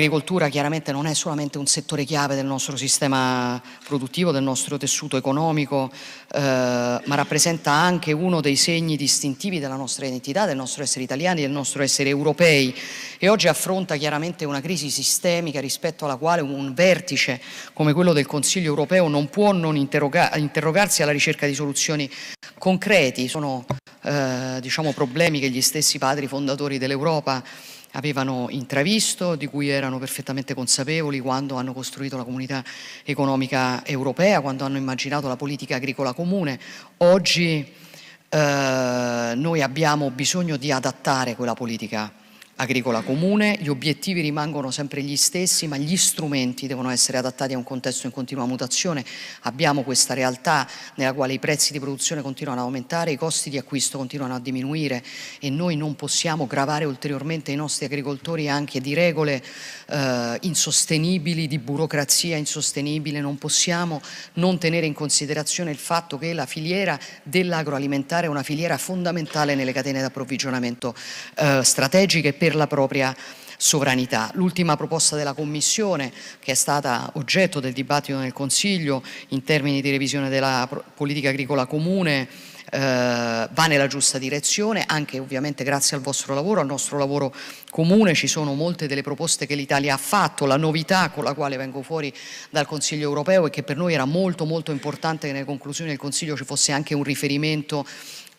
L'agricoltura chiaramente non è solamente un settore chiave del nostro sistema produttivo, del nostro tessuto economico, eh, ma rappresenta anche uno dei segni distintivi della nostra identità, del nostro essere italiani, del nostro essere europei e oggi affronta chiaramente una crisi sistemica rispetto alla quale un vertice come quello del Consiglio europeo non può non interroga interrogarsi alla ricerca di soluzioni concreti. Sono eh, diciamo, problemi che gli stessi padri fondatori dell'Europa hanno avevano intravisto, di cui erano perfettamente consapevoli quando hanno costruito la comunità economica europea, quando hanno immaginato la politica agricola comune. Oggi eh, noi abbiamo bisogno di adattare quella politica agricola comune, gli obiettivi rimangono sempre gli stessi ma gli strumenti devono essere adattati a un contesto in continua mutazione, abbiamo questa realtà nella quale i prezzi di produzione continuano ad aumentare, i costi di acquisto continuano a diminuire e noi non possiamo gravare ulteriormente i nostri agricoltori anche di regole eh, insostenibili, di burocrazia insostenibile, non possiamo non tenere in considerazione il fatto che la filiera dell'agroalimentare è una filiera fondamentale nelle catene di approvvigionamento eh, strategiche per per la propria sovranità. L'ultima proposta della Commissione, che è stata oggetto del dibattito nel Consiglio in termini di revisione della politica agricola comune, eh, va nella giusta direzione, anche ovviamente grazie al vostro lavoro, al nostro lavoro comune, ci sono molte delle proposte che l'Italia ha fatto, la novità con la quale vengo fuori dal Consiglio europeo e che per noi era molto molto importante che nelle conclusioni del Consiglio ci fosse anche un riferimento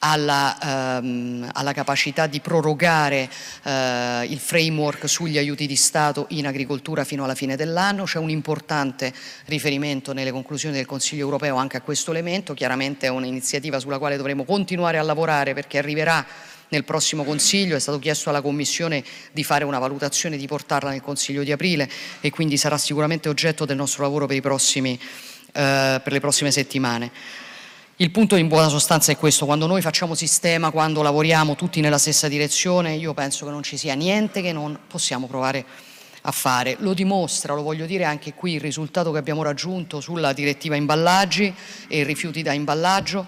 alla, ehm, alla capacità di prorogare eh, il framework sugli aiuti di Stato in agricoltura fino alla fine dell'anno, c'è un importante riferimento nelle conclusioni del Consiglio europeo anche a questo elemento, chiaramente è un'iniziativa sulla quale dovremo continuare a lavorare perché arriverà nel prossimo Consiglio, è stato chiesto alla Commissione di fare una valutazione, di portarla nel Consiglio di aprile e quindi sarà sicuramente oggetto del nostro lavoro per, prossimi, eh, per le prossime settimane. Il punto in buona sostanza è questo, quando noi facciamo sistema, quando lavoriamo tutti nella stessa direzione, io penso che non ci sia niente che non possiamo provare a fare. Lo dimostra, lo voglio dire anche qui, il risultato che abbiamo raggiunto sulla direttiva imballaggi e rifiuti da imballaggio.